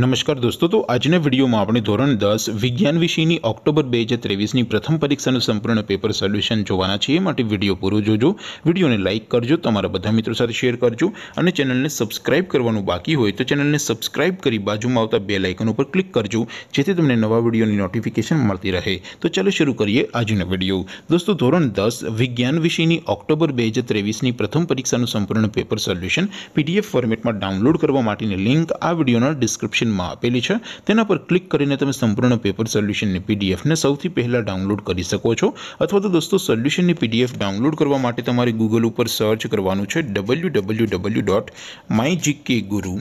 नमस्कार दोस्तों तो आज ने वीडियो में अपनी ધોરણ 10 વિજ્ઞાન વિષયની ઓક્ટોબર 2023 ની પ્રથમ પરીક્ષાનું સંપૂર્ણ પેપર સોલ્યુશન જોવા ના છે માટે વિડિયો પૂરો જોજો વિડિયોને લાઈક કરજો તમારા બધા મિત્રો સાથે શેર કરજો અને ચેનલને સબ્સ્ક્રાઇબ કરવાનું બાકી હોય તો ચેનલને સબ્સ્ક્રાઇબ કરી બાજુમાં આવતા બેલ આઇકન ઉપર ક્લિક કરજો જેથી તમને નવા વિડિયોની નોટિફિકેશન મળતી રહે તો ચલો શરૂ કરીએ આજનો વિડિયો दोस्तों ધોરણ 10 વિજ્ઞાન વિષયની ઓક્ટોબર 2023 ની પ્રથમ પરીક્ષાનું સંપૂર્ણ પેપર સોલ્યુશન પીડીએફ ફોર્મેટમાં ડાઉનલોડ કરવા માટેની લિંક આ વિડિયોના ડિસ્ક્રિપ્શન માં પેલી છે તેના પર ક્લિક કરીને તમે સંપૂર્ણ પેપર સોલ્યુશન ને पीडीएफ ને સૌથી પહેલા ડાઉનલોડ કરી શકો છો અથવા તો દોસ્તો સોલ્યુશન ની पीडीएफ डाउनलोड કરવા માટે તમારે Google ઉપર સર્ચ કરવાનું છે www.mygkguru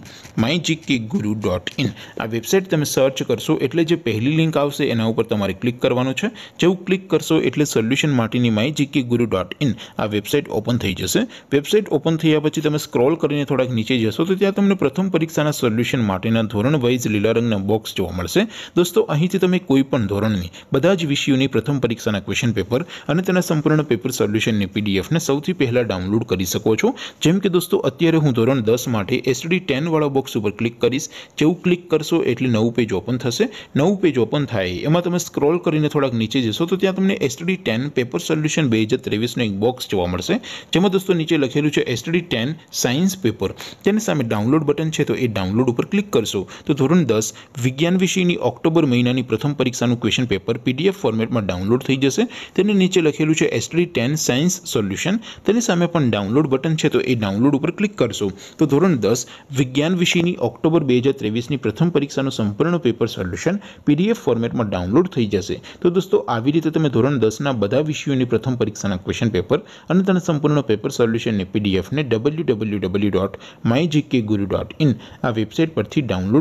mygkguru.in આ વેબસાઈટ તમે સર્ચ કરશો એટલે જે પહેલી લિંક આવશે તેના ઉપર તમારે ક્લિક કરવાનું છે જેવું ક્લિક કરશો એટલે સોલ્યુશન માટેની mygkguru.in આ વેબસાઈટ ઓપન થઈ જશે વેબસાઈટ ઓપન થઈયા પછી તમે સ્ક્રોલ કરીને થોડાક નીચે જશો તો ત્યાં તમને प्रथम परीक्षाના સોલ્યુશન માટેનું ધોરણ वाइज લિલોરંગના બોક્સ જોવા મળશે દોસ્તો અહીંથી તમે કોઈપણ ધોરણની બધા જ વિષયોની પ્રથમ પરીક્ષાના ક્વેશ્ચન પેપર અને તેના સંપૂર્ણ પેપર સોલ્યુશનની પીડીએફને સૌથી પહેલા ડાઉનલોડ કરી શકો છો જેમ કે દોસ્તો અત્યારે હું ધોરણ 10 માટે STD 10 વાળો બોક્સ ઉપર ક્લિક કરિસ જેવું ક્લિક કરશો એટલે નવું પેજ ઓપન થશે નવું પેજ ઓપન થાય એમાં તમે સ્ક્રોલ કરીને થોડક નીચે જશો તો ત્યાં તમને STD 10 પેપર સોલ્યુશન 2023 નો એક બોક્સ જોવા મળશે જેમ કે દોસ્તો નીચે લખેલું છે STD 10 સાયન્સ પેપર તેની સામે ડાઉનલોડ બટન છે તો એ ડાઉનલોડ ઉપર ક્લિક કરશો તો ધોરણ 10 વિજ્ઞાન વિષયની ઓક્ટોબર મહિનાની પ્રથમ પરીક્ષાનું ક્વેશ્ચન પેપર પીડીએફ ફોર્મેટમાં ડાઉનલોડ થઈ જશે તેની નીચે લખેલું છે STT10 Science Solution તેની સામે પણ ડાઉનલોડ બટન છે તો એ ડાઉનલોડ ઉપર ક્લિક કરશો તો ધોરણ 10 વિજ્ઞાન વિષયની ઓક્ટોબર 2023 ની પ્રથમ પરીક્ષાનું સંપૂર્ણ પેપર સોલ્યુશન પીડીએફ ફોર્મેટમાં ડાઉનલોડ થઈ જશે તો દોસ્તો આવી રીતે તમે ધોરણ 10 ના બધા વિષયોની પ્રથમ પરીક્ષાના ક્વેશ્ચન પેપર અને તેમનું સંપૂર્ણ પેપર સોલ્યુશન ને પીડીએફ ને www.mygkguru.in આ વેબસાઈટ પરથી ડાઉનલોડ